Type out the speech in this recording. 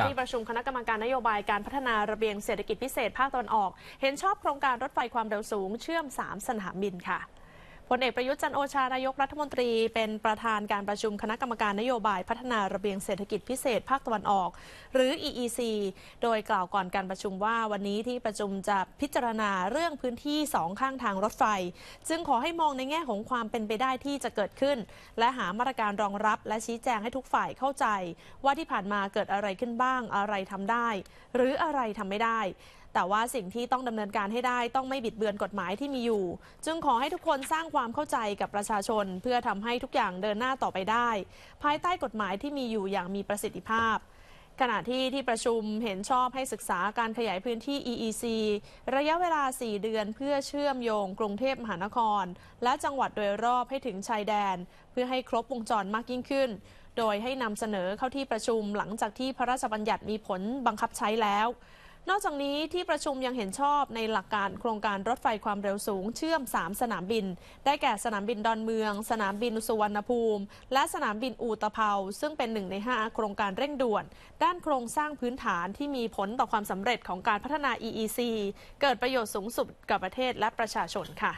นะที่ประชุมคณะกรรมการนโยบายการพัฒนาระเบียงเศรษฐกิจพิเศษภาคตะวันออก เห็นชอบโครงการรถไฟความเร็วสูงเชื่อม 3 สนามบินค่ะพลเอกประยุทธ์จันโอชา นายกรัฐมนตรี เป็นประธานการประชุมคณะกรรมการนโยบายพัฒนาระเบียงเศรษฐกิจพิเศษภาคตะวันออก หรือ EEC โดยกล่าวก่อนการประชุมว่าวันนี้ที่ประชุมจะพิจารณาเรื่องพื้นที่สองข้างทางรถไฟจึงขอให้มองในแง่ของความเป็นไปได้ที่จะเกิดขึ้น และหามาตรการรองรับและชี้แจงให้ทุกฝ่ายเข้าใจ ว่าที่ผ่านมาเกิดอะไรขึ้นบ้างอะไรทำได้ หรืออะไรทำไม่ได้แต่ว่าสิ่งที่ต้องดำเนินการให้ได้ต้องไม่บิดเบือนกฎหมายที่มีอยู่ จึงขอให้ทุกคนสร้างความเข้าใจกับประชาชน เพื่อทำให้ทุกอย่างเดินหน้าต่อไปได้ ภายใต้กฎหมายที่มีอยู่อย่างมีประสิทธิภาพขณะที่ที่ประชุมเห็นชอบให้ศึกษาการขยายพื้นที่ EEC ระยะเวลา 4 เดือนเพื่อเชื่อมโยงกรุงเทพมหานคร และจังหวัดโดยรอบให้ถึงชายแดน เพื่อให้ครบวงจรมากยิ่งขึ้น โดยให้นำเสนอเข้าที่ประชุมหลังจากที่พระราชบัญญัติมีผลบังคับใช้แล้วนอกจากนี้ที่ประชุมยังเห็นชอบในหลักการโครงการรถไฟความเร็วสูงเชื่อม 3 สนามบิน ได้แก่สนามบินดอนเมือง สนามบินสุวรรณภูมิ และสนามบินอูตะเภา ซึ่งเป็นหนึ่งใน 5 โครงการเร่งด่วน ด้านโครงสร้างพื้นฐานที่มีผลต่อความสำเร็จของการพัฒนา EEC เกิดประโยชน์สูงสุดกับประเทศและประชาชนค่ะ